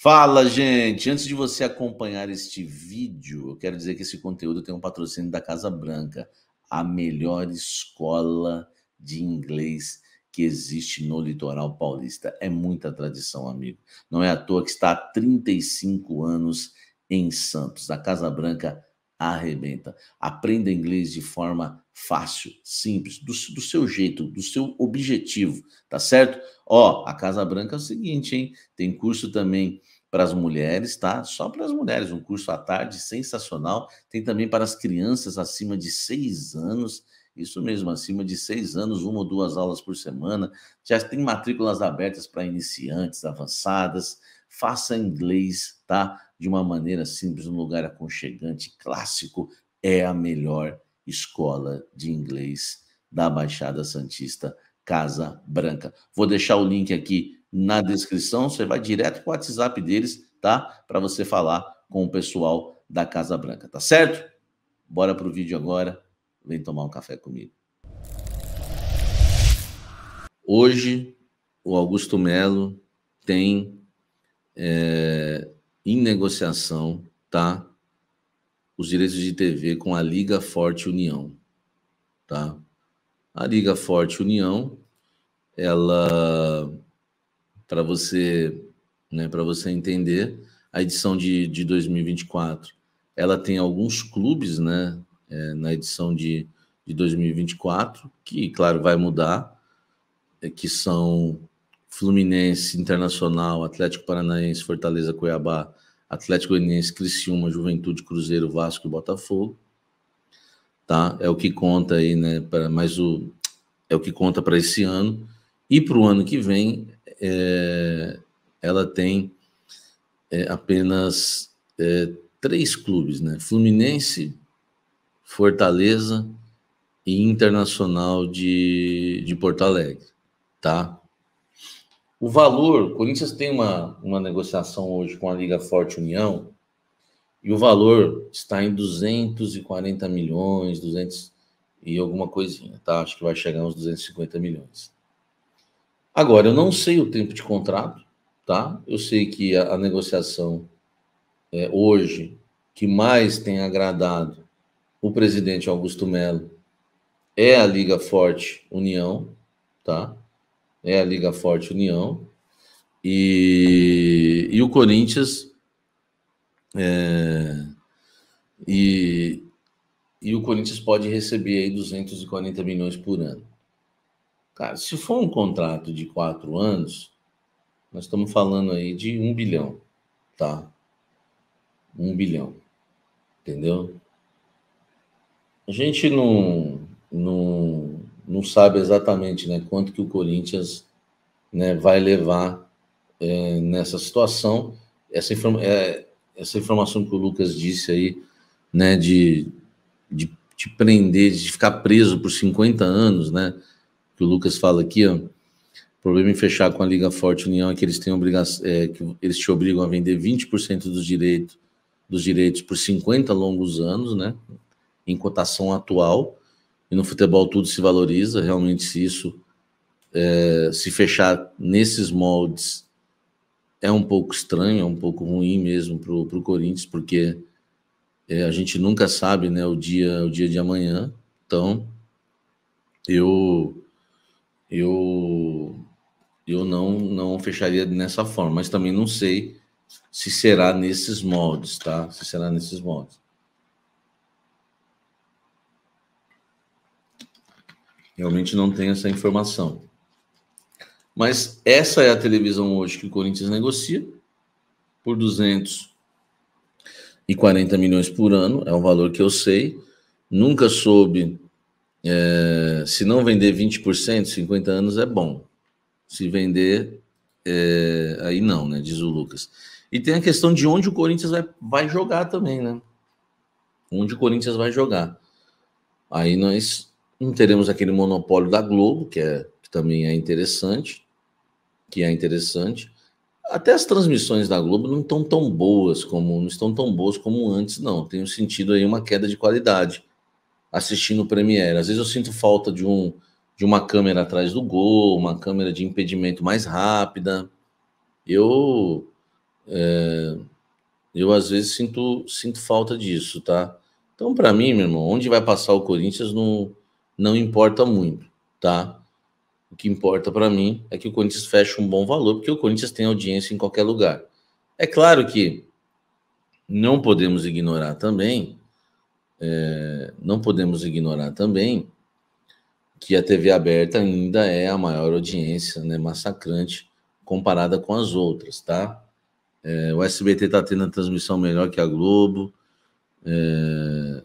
Fala, gente! Antes de você acompanhar este vídeo, eu quero dizer que esse conteúdo tem um patrocínio da Casa Branca, a melhor escola de inglês que existe no litoral paulista. É muita tradição, amigo. Não é à toa que está há 35 anos em Santos. A Casa Branca arrebenta. Aprenda inglês de forma fácil, simples, do, do, seu jeito, do seu objetivo, tá certo? Ó, a Casa Branca é o seguinte, hein? Tem curso também para as mulheres, tá? Só para as mulheres, um curso à tarde sensacional. Tem também para as crianças acima de seis anos isso mesmo, acima de seis anos, uma ou duas aulas por semana. Já tem matrículas abertas para iniciantes, avançadas. Faça inglês, tá? De uma maneira simples, num lugar aconchegante, clássico. É a melhor escola de inglês da Baixada Santista, Casa Branca. Vou deixar o link aqui na descrição. Você vai direto para o WhatsApp deles, tá? Para você falar com o pessoal da Casa Branca, tá certo? Bora para o vídeo agora Vem tomar um café comigo. Hoje, o Augusto Melo tem é, em negociação, tá? Os direitos de TV com a Liga Forte União, tá? A Liga Forte União, ela, para você, né, para você entender, a edição de, de 2024, ela tem alguns clubes, né? é, na edição de, de 2024, que, claro, vai mudar, é, que são Fluminense, Internacional, Atlético Paranaense, Fortaleza, Cuiabá, Atlético Goianiense, Criciúma, Juventude, Cruzeiro, Vasco e Botafogo. Tá? É o que conta aí, né? Pra, mas o, é o que conta para esse ano. E para o ano que vem, é, ela tem é, apenas é, três clubes, né? Fluminense, Fortaleza e Internacional de, de Porto Alegre, tá? O valor, o Corinthians tem uma, uma negociação hoje com a Liga Forte União e o valor está em 240 milhões, 200 e alguma coisinha, tá? Acho que vai chegar uns 250 milhões. Agora, eu não sei o tempo de contrato, tá? Eu sei que a, a negociação é, hoje que mais tem agradado o presidente Augusto Melo é a Liga Forte União, tá? É a Liga Forte União. E, e o Corinthians. É, e, e o Corinthians pode receber aí 240 milhões por ano. Cara, se for um contrato de quatro anos, nós estamos falando aí de um bilhão, tá? Um bilhão, entendeu? A gente não, não, não sabe exatamente né, quanto que o Corinthians né, vai levar é, nessa situação. Essa, informa é, essa informação que o Lucas disse aí, né, de, de te prender, de ficar preso por 50 anos, né, que o Lucas fala aqui, ó, o problema em fechar com a Liga Forte União é que eles têm é, que eles te obrigam a vender 20% dos direitos, dos direitos por 50 longos anos, né, em cotação atual, e no futebol tudo se valoriza, realmente se isso é, se fechar nesses moldes é um pouco estranho, é um pouco ruim mesmo para o Corinthians, porque é, a gente nunca sabe né, o, dia, o dia de amanhã, então eu eu eu não não fecharia nessa forma, mas também não sei se será nesses moldes, tá? Se será nesses moldes. Realmente não tem essa informação. Mas essa é a televisão hoje que o Corinthians negocia por 240 milhões por ano, é um valor que eu sei. Nunca soube é, se não vender 20%, 50 anos é bom. Se vender, é, aí não, né? Diz o Lucas. E tem a questão de onde o Corinthians vai, vai jogar também, né? Onde o Corinthians vai jogar. Aí nós não teremos aquele monopólio da Globo, que, é, que também é interessante, que é interessante. Até as transmissões da Globo não estão tão boas como não estão tão boas como antes, não. Tenho sentido aí uma queda de qualidade assistindo o Premiere. Às vezes eu sinto falta de um de uma câmera atrás do gol, uma câmera de impedimento mais rápida. Eu é, eu às vezes sinto sinto falta disso, tá? Então para mim, meu irmão, onde vai passar o Corinthians não não importa muito, tá? O que importa para mim é que o Corinthians feche um bom valor, porque o Corinthians tem audiência em qualquer lugar. É claro que não podemos ignorar também, é, não podemos ignorar também que a TV aberta ainda é a maior audiência, né, massacrante, comparada com as outras, tá? É, o SBT está tendo a transmissão melhor que a Globo. É,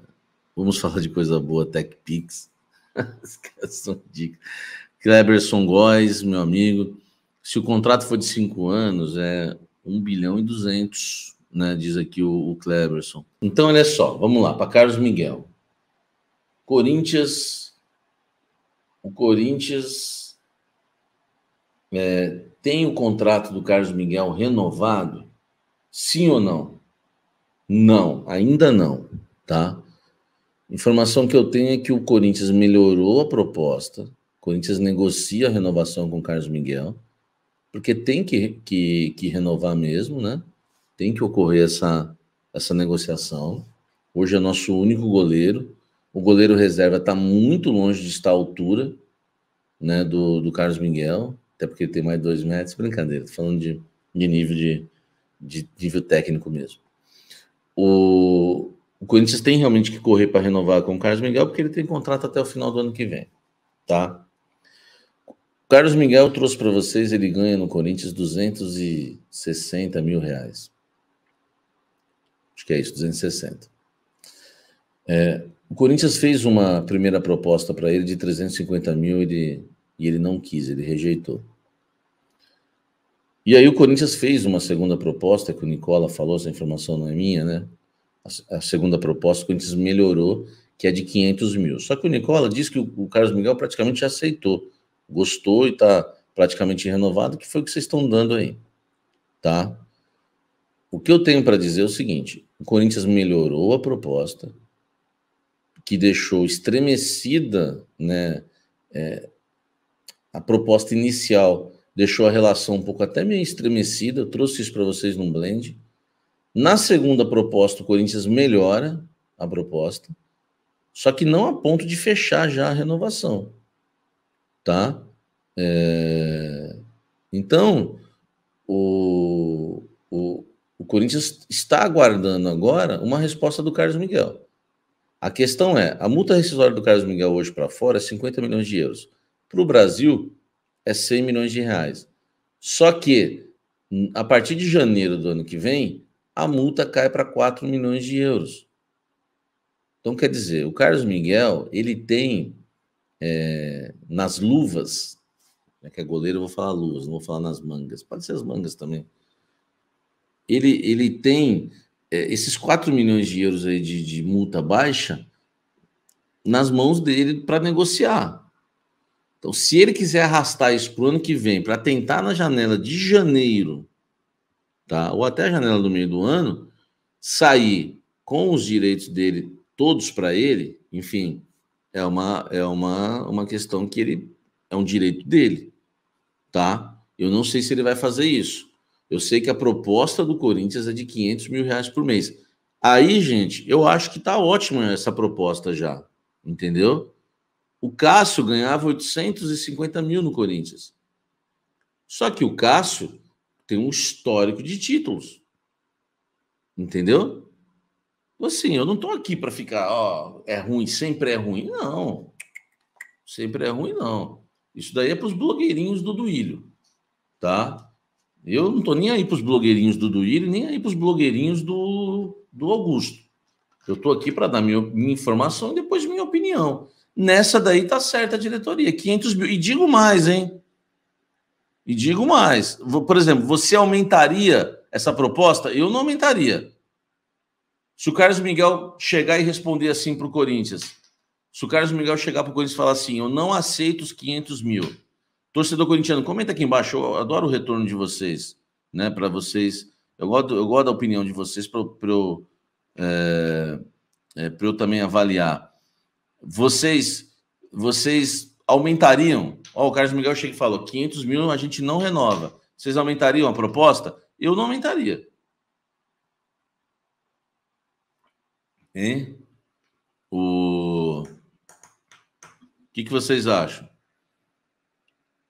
vamos falar de coisa boa, TechPix. Os caras são dicas. Kleberson Góes, meu amigo. Se o contrato for de cinco anos, é 1 bilhão e 200, né? Diz aqui o, o Kleberson. Então, olha só, vamos lá, para Carlos Miguel. Corinthians. O Corinthians é, tem o contrato do Carlos Miguel renovado? Sim ou não? Não, ainda não, tá? Informação que eu tenho é que o Corinthians melhorou a proposta. O Corinthians negocia a renovação com o Carlos Miguel, porque tem que, que, que renovar mesmo, né? Tem que ocorrer essa, essa negociação. Hoje é nosso único goleiro. O goleiro reserva está muito longe de estar à altura né, do, do Carlos Miguel, até porque ele tem mais dois metros. Brincadeira, estou falando de, de nível de, de nível técnico mesmo. O, o Corinthians tem realmente que correr para renovar com o Carlos Miguel, porque ele tem contrato até o final do ano que vem, tá? O Carlos Miguel trouxe para vocês, ele ganha no Corinthians 260 mil reais. Acho que é isso, 260. É, o Corinthians fez uma primeira proposta para ele de 350 mil ele, e ele não quis, ele rejeitou. E aí o Corinthians fez uma segunda proposta, que o Nicola falou, essa informação não é minha, né? a, segunda proposta, o Corinthians melhorou, que é de 500 mil. Só que o Nicola disse que o, Carlos Miguel praticamente aceitou, gostou e está praticamente renovado, que foi o que vocês estão dando aí, tá? O que eu tenho para dizer é o seguinte: o Corinthians melhorou a proposta, que deixou estremecida, né? É, a proposta inicial deixou a relação um pouco até meio estremecida. Eu trouxe isso para vocês num blend. Na segunda proposta, o Corinthians melhora a proposta, só que não a ponto de fechar já a renovação. Tá? É... Então, o, o, o Corinthians está aguardando agora uma resposta do Carlos Miguel. A questão é, a multa rescisória do Carlos Miguel hoje para fora é 50 milhões de euros. Para o Brasil, é 100 milhões de reais. Só que, a partir de janeiro do ano que vem, a multa cai para 4 milhões de euros. Então, quer dizer, o Carlos Miguel, ele tem é, nas luvas, né, que é goleiro, eu vou falar luvas, não vou falar nas mangas, pode ser as mangas também. Ele, ele tem é, esses 4 milhões de euros aí de, de multa baixa nas mãos dele para negociar. Então, se ele quiser arrastar isso para o ano que vem, para tentar na janela de janeiro tá? ou até a janela do meio do ano, sair com os direitos dele todos para ele, enfim, é uma, é uma, uma questão que ele é um direito dele, tá? Eu não sei se ele vai fazer isso. Eu sei que a proposta do Corinthians é de 500 mil reais por mês. Aí, gente, eu acho que tá ótima essa proposta já, entendeu? O Cássio ganhava 850 mil no Corinthians. Só que o Cássio tem um histórico de títulos. Entendeu? Então, assim, eu não estou aqui para ficar, ó, é ruim, sempre é ruim. Não. Sempre é ruim, não. Isso daí é para os blogueirinhos do Duílio, tá? Eu não estou nem aí para os blogueirinhos do Duílio, nem aí para os blogueirinhos do, do Augusto. Eu estou aqui para dar minha, minha informação e depois minha opinião. Nessa daí tá certa a diretoria, 500 mil. E digo mais, hein? E digo mais, por exemplo, você aumentaria essa proposta? Eu não aumentaria. Se o Carlos Miguel chegar e responder assim para o Corinthians, se o Carlos Miguel chegar para o Corinthians e falar assim, eu não aceito os 500 mil. Torcedor corintiano, comenta aqui embaixo, eu adoro o retorno de vocês, né, para vocês. Eu gosto, eu gosto da opinião de vocês para eu, é, é, eu também avaliar. Vocês, vocês aumentariam. o Carlos Miguel chega e falou: 500 mil a gente não renova. Vocês aumentariam a proposta? Eu não aumentaria. Hein? O que, que vocês acham?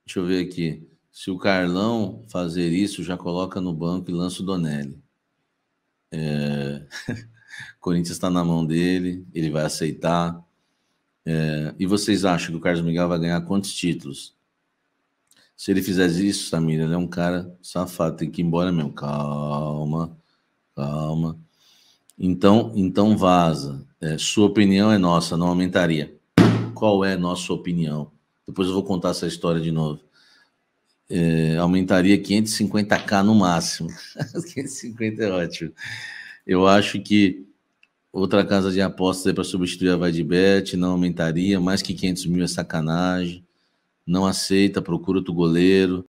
Deixa eu ver aqui. Se o Carlão fazer isso, já coloca no banco e lança o Donelli. É... Corinthians está na mão dele, ele vai aceitar. É, e vocês acham que o Carlos Miguel vai ganhar quantos títulos? Se ele fizesse isso, Samir, ele é um cara safado, tem que ir embora mesmo. Calma, calma. Então, então vaza. É, sua opinião é nossa, não aumentaria. Qual é a nossa opinião? Depois eu vou contar essa história de novo. É, aumentaria 550k no máximo. 550 é ótimo. Eu acho que Outra casa de apostas aí para substituir a Vadibet, não aumentaria, mais que 500 mil é sacanagem. Não aceita, procura outro goleiro.